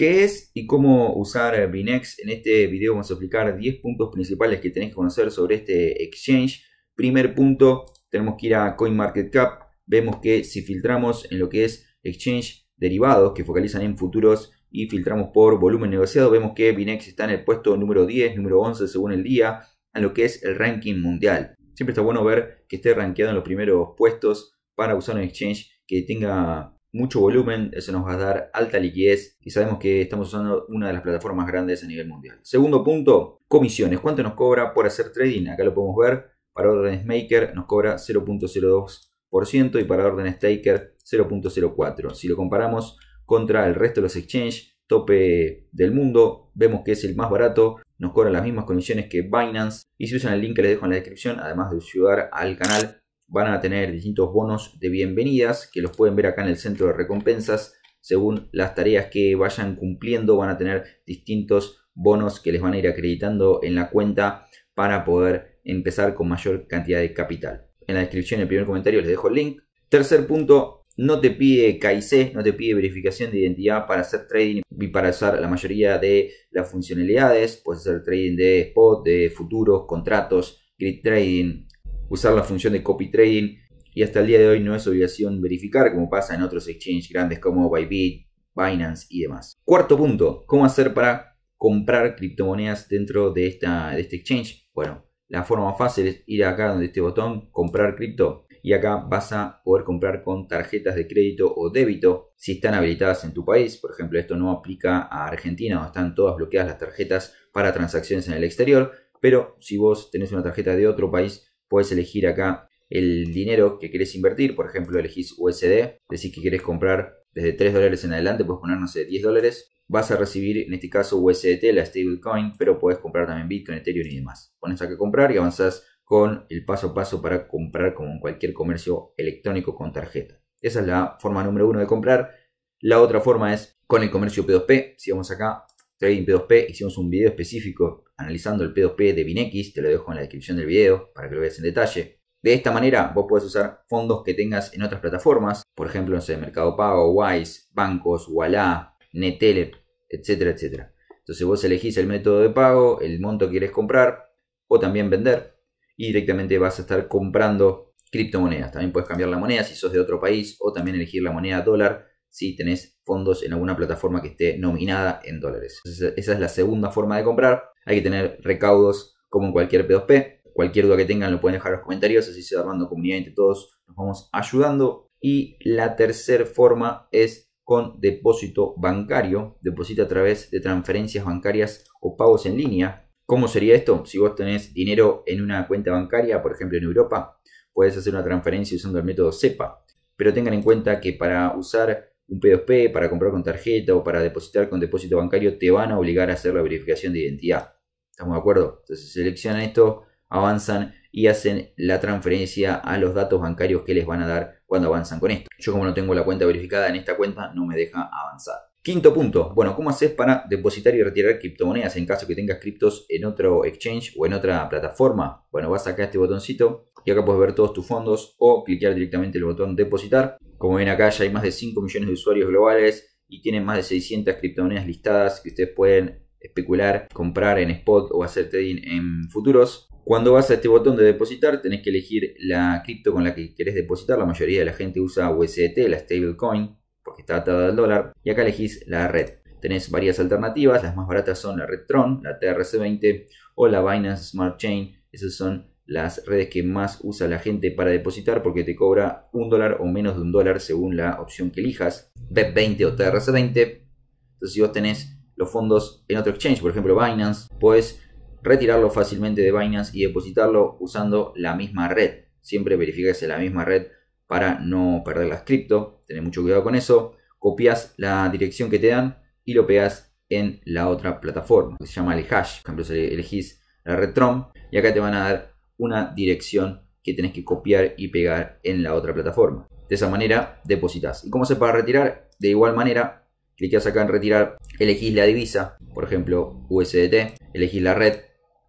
¿Qué es y cómo usar eh, Binex? En este video vamos a explicar 10 puntos principales que tenéis que conocer sobre este exchange. Primer punto, tenemos que ir a CoinMarketCap. Vemos que si filtramos en lo que es exchange derivados que focalizan en futuros y filtramos por volumen negociado, vemos que Binex está en el puesto número 10, número 11 según el día, en lo que es el ranking mundial. Siempre está bueno ver que esté rankeado en los primeros puestos para usar un exchange que tenga mucho volumen, eso nos va a dar alta liquidez y sabemos que estamos usando una de las plataformas grandes a nivel mundial. Segundo punto, comisiones. ¿Cuánto nos cobra por hacer trading? Acá lo podemos ver. Para órdenes maker nos cobra 0.02% y para órdenes taker 0.04%. Si lo comparamos contra el resto de los exchanges tope del mundo, vemos que es el más barato, nos cobran las mismas condiciones que Binance y si usan el link que les dejo en la descripción, además de ayudar al canal, van a tener distintos bonos de bienvenidas que los pueden ver acá en el centro de recompensas. Según las tareas que vayan cumpliendo van a tener distintos bonos que les van a ir acreditando en la cuenta para poder empezar con mayor cantidad de capital. En la descripción, en el primer comentario les dejo el link. Tercer punto, no te pide KIC, no te pide verificación de identidad para hacer trading y para usar la mayoría de las funcionalidades. Puedes hacer trading de spot, de futuros, contratos, grid trading, usar la función de copy trading y hasta el día de hoy no es obligación verificar como pasa en otros exchanges grandes como Bybit, Binance y demás. Cuarto punto, ¿cómo hacer para comprar criptomonedas dentro de, esta, este exchange? Bueno, la forma más fácil es ir acá donde este botón, comprar cripto, y acá vas a poder comprar con tarjetas de crédito o débito si están habilitadas en tu país. Por ejemplo, esto no aplica a Argentina, donde están todas bloqueadas las tarjetas para transacciones en el exterior, pero si vos tenés una tarjeta de otro país, Puedes elegir acá el dinero que quieres invertir, por ejemplo, elegís USD, decís que querés comprar desde 3 dólares en adelante, puedes poner, no sé, 10 dólares, vas a recibir en este caso USDT, la stablecoin, pero puedes comprar también Bitcoin, Ethereum y demás. Pones acá comprar y avanzas con el paso a paso para comprar como en cualquier comercio electrónico con tarjeta. Esa es la forma número uno de comprar. La otra forma es con el comercio P2P. Si vamos acá, trading P2P, hicimos un video específico analizando el P2P de Binex, te lo dejo en la descripción del video para que lo veas en detalle. De esta manera vos podés usar fondos que tengas en otras plataformas, por ejemplo, no sé, Mercado Pago, Wise, Bancos, Walla, NetElep, etcétera, etcétera. Entonces vos elegís el método de pago, el monto que querés comprar o también vender y directamente vas a estar comprando criptomonedas. También puedes cambiar la moneda si sos de otro país o también elegir la moneda dólar si tenés fondos en alguna plataforma que esté nominada en dólares. Entonces, esa es la segunda forma de comprar. Hay que tener recaudos como en cualquier P2P. Cualquier duda que tengan lo pueden dejar en los comentarios, así se va armando comunidad entre todos, nos vamos ayudando. Y la tercera forma es con depósito bancario, Depósito a través de transferencias bancarias o pagos en línea. ¿Cómo sería esto? Si vos tenés dinero en una cuenta bancaria, por ejemplo en Europa, puedes hacer una transferencia usando el método SEPA. Pero tengan en cuenta que para usar un P2P, para comprar con tarjeta o para depositar con depósito bancario, te van a obligar a hacer la verificación de identidad. ¿Estamos de acuerdo? Entonces seleccionan esto, avanzan y hacen la transferencia a los datos bancarios que les van a dar cuando avanzan con esto. Yo como no tengo la cuenta verificada en esta cuenta, no me deja avanzar. Quinto punto, bueno, ¿cómo haces para depositar y retirar criptomonedas en caso que tengas criptos en otro exchange o en otra plataforma? Bueno, vas acá a este botoncito y acá puedes ver todos tus fondos o cliquear directamente el botón depositar. Como ven acá ya hay más de 5 millones de usuarios globales y tienen más de 600 criptomonedas listadas que ustedes pueden especular, comprar en spot o hacer trading en futuros. Cuando vas a este botón de depositar, tenés que elegir la cripto con la que querés depositar. La mayoría de la gente usa USDT, la stablecoin que está atada al dólar, y acá elegís la red. Tenés varias alternativas, las más baratas son la red Tron, la TRC20 o la Binance Smart Chain. Esas son las redes que más usa la gente para depositar porque te cobra un dólar o menos de un dólar según la opción que elijas, BEP20 o TRC20. Entonces si vos tenés los fondos en otro exchange, por ejemplo Binance, puedes retirarlo fácilmente de Binance y depositarlo usando la misma red. Siempre verifica la misma red para no perder las cripto. Tener mucho cuidado con eso. Copias la dirección que te dan y lo pegas en la otra plataforma. Que se llama el hash. Por ejemplo, elegís la red TROM y acá te van a dar una dirección que tenés que copiar y pegar en la otra plataforma. De esa manera depositas. ¿Y cómo se para retirar? De igual manera, cliqueas acá en retirar, elegís la divisa, por ejemplo USDT, elegís la red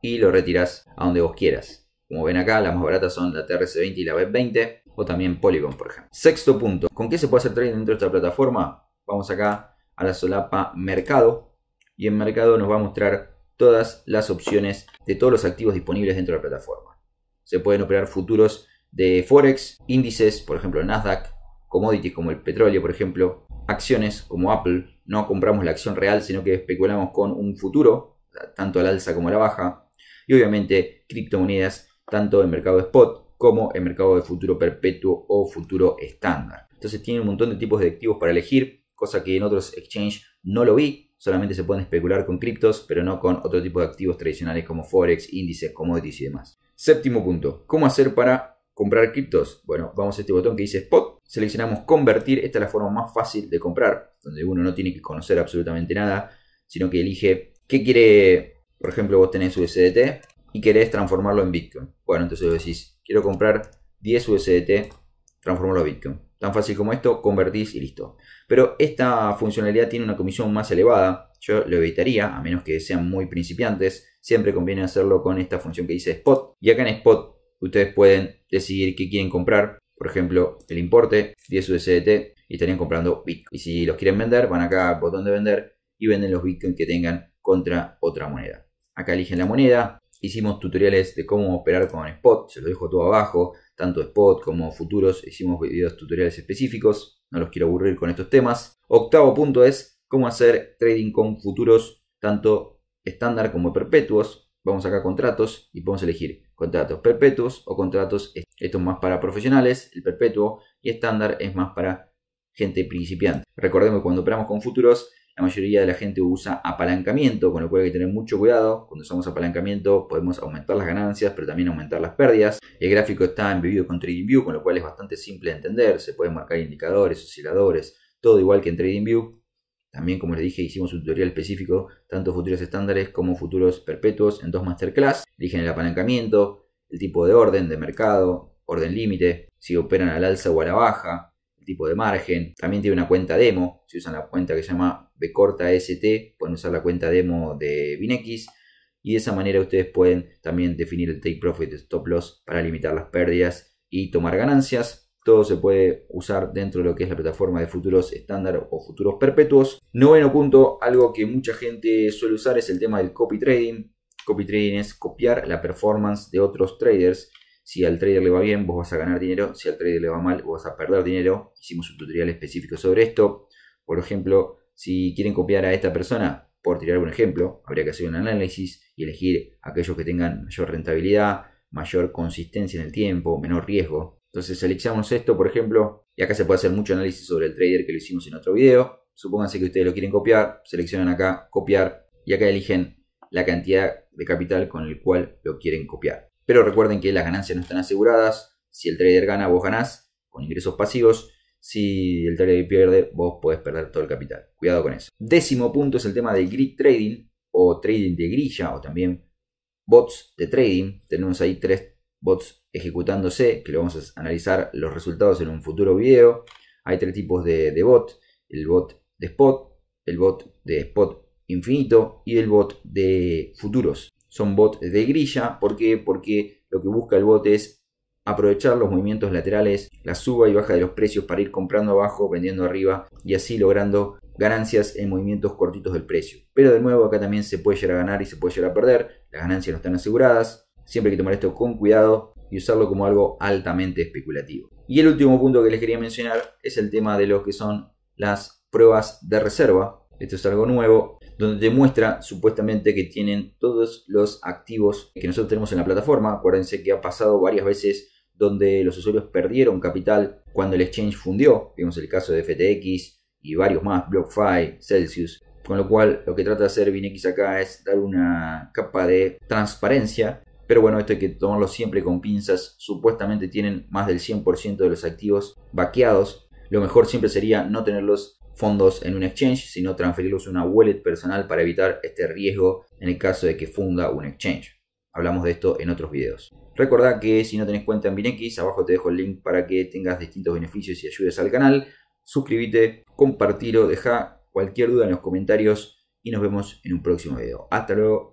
y lo retiras a donde vos quieras. Como ven acá, las más baratas son la TRC20 y la BEP20 o también Polygon, por ejemplo. Sexto punto, ¿con qué se puede hacer trading dentro de esta plataforma? Vamos acá a la solapa Mercado y en Mercado nos va a mostrar todas las opciones de todos los activos disponibles dentro de la plataforma. Se pueden operar futuros de Forex, índices, por ejemplo Nasdaq, commodities como el petróleo, por ejemplo, acciones como Apple. No compramos la acción real, sino que especulamos con un futuro, tanto al alza como a la baja. Y obviamente criptomonedas, tanto en mercado spot como el mercado de futuro perpetuo o futuro estándar. Entonces tiene un montón de tipos de activos para elegir, cosa que en otros exchanges no lo vi, solamente se pueden especular con criptos, pero no con otro tipo de activos tradicionales como forex, índices, commodities y demás. Séptimo punto, ¿cómo hacer para comprar criptos? Bueno, vamos a este botón que dice spot, seleccionamos convertir, esta es la forma más fácil de comprar, donde uno no tiene que conocer absolutamente nada, sino que elige qué quiere, por ejemplo, vos tenés USDT, y querés transformarlo en Bitcoin. Bueno, entonces decís, quiero comprar 10 USDT, transformarlo a Bitcoin. Tan fácil como esto, convertís y listo. Pero esta funcionalidad tiene una comisión más elevada. Yo lo evitaría, a menos que sean muy principiantes. Siempre conviene hacerlo con esta función que dice Spot. Y acá en Spot ustedes pueden decidir qué quieren comprar. Por ejemplo, el importe, 10 USDT, y estarían comprando Bitcoin. Y si los quieren vender, van acá al botón de vender y venden los Bitcoin que tengan contra otra moneda. Acá eligen la moneda, Hicimos tutoriales de cómo operar con Spot, se lo dejo todo abajo, tanto Spot como futuros, hicimos videos tutoriales específicos, no los quiero aburrir con estos temas. Octavo punto es cómo hacer trading con futuros, tanto estándar como perpetuos. Vamos acá a contratos y podemos elegir contratos perpetuos o contratos, esto es más para profesionales, el perpetuo, y estándar es más para gente principiante. Recordemos que cuando operamos con futuros la mayoría de la gente usa apalancamiento, con lo cual hay que tener mucho cuidado. Cuando usamos apalancamiento podemos aumentar las ganancias, pero también aumentar las pérdidas. El gráfico está embebido con TradingView, con lo cual es bastante simple de entender. Se pueden marcar indicadores, osciladores, todo igual que en TradingView. También, como les dije, hicimos un tutorial específico, tanto futuros estándares como futuros perpetuos en dos masterclass. Eligen el apalancamiento, el tipo de orden de mercado, orden límite, si operan al alza o a la baja, tipo de margen. También tiene una cuenta demo. Si usan la cuenta que se llama ST pueden usar la cuenta demo de BinX. Y de esa manera ustedes pueden también definir el take profit stop loss para limitar las pérdidas y tomar ganancias. Todo se puede usar dentro de lo que es la plataforma de futuros estándar o futuros perpetuos. Noveno punto, algo que mucha gente suele usar es el tema del copy trading. Copy trading es copiar la performance de otros traders si al trader le va bien, vos vas a ganar dinero. Si al trader le va mal, vos vas a perder dinero. Hicimos un tutorial específico sobre esto. Por ejemplo, si quieren copiar a esta persona, por tirar un ejemplo, habría que hacer un análisis y elegir aquellos que tengan mayor rentabilidad, mayor consistencia en el tiempo, menor riesgo. Entonces seleccionamos esto, por ejemplo, y acá se puede hacer mucho análisis sobre el trader que lo hicimos en otro video. Supónganse que ustedes lo quieren copiar, seleccionan acá copiar y acá eligen la cantidad de capital con el cual lo quieren copiar. Pero recuerden que las ganancias no están aseguradas. Si el trader gana, vos ganás con ingresos pasivos. Si el trader pierde, vos podés perder todo el capital. Cuidado con eso. Décimo punto es el tema del grid trading o trading de grilla o también bots de trading. Tenemos ahí tres bots ejecutándose que lo vamos a analizar los resultados en un futuro video. Hay tres tipos de, de bot. El bot de spot, el bot de spot infinito y el bot de futuros son bots de grilla. ¿Por qué? Porque lo que busca el bot es aprovechar los movimientos laterales, la suba y baja de los precios para ir comprando abajo, vendiendo arriba y así logrando ganancias en movimientos cortitos del precio. Pero de nuevo acá también se puede llegar a ganar y se puede llegar a perder. Las ganancias no están aseguradas. Siempre hay que tomar esto con cuidado y usarlo como algo altamente especulativo. Y el último punto que les quería mencionar es el tema de lo que son las pruebas de reserva esto es algo nuevo, donde demuestra supuestamente que tienen todos los activos que nosotros tenemos en la plataforma. Acuérdense que ha pasado varias veces donde los usuarios perdieron capital cuando el exchange fundió, vimos el caso de FTX y varios más, BlockFi, Celsius. Con lo cual, lo que trata de hacer BinX acá es dar una capa de transparencia. Pero bueno, esto hay que tomarlo siempre con pinzas. Supuestamente tienen más del 100% de los activos vaqueados. Lo mejor siempre sería no tenerlos fondos en un exchange, sino transferirlos a una wallet personal para evitar este riesgo en el caso de que funda un exchange. Hablamos de esto en otros videos. Recordá que si no tenés cuenta en BinX, abajo te dejo el link para que tengas distintos beneficios y ayudes al canal. Suscríbete, compartilo, deja cualquier duda en los comentarios y nos vemos en un próximo video. Hasta luego.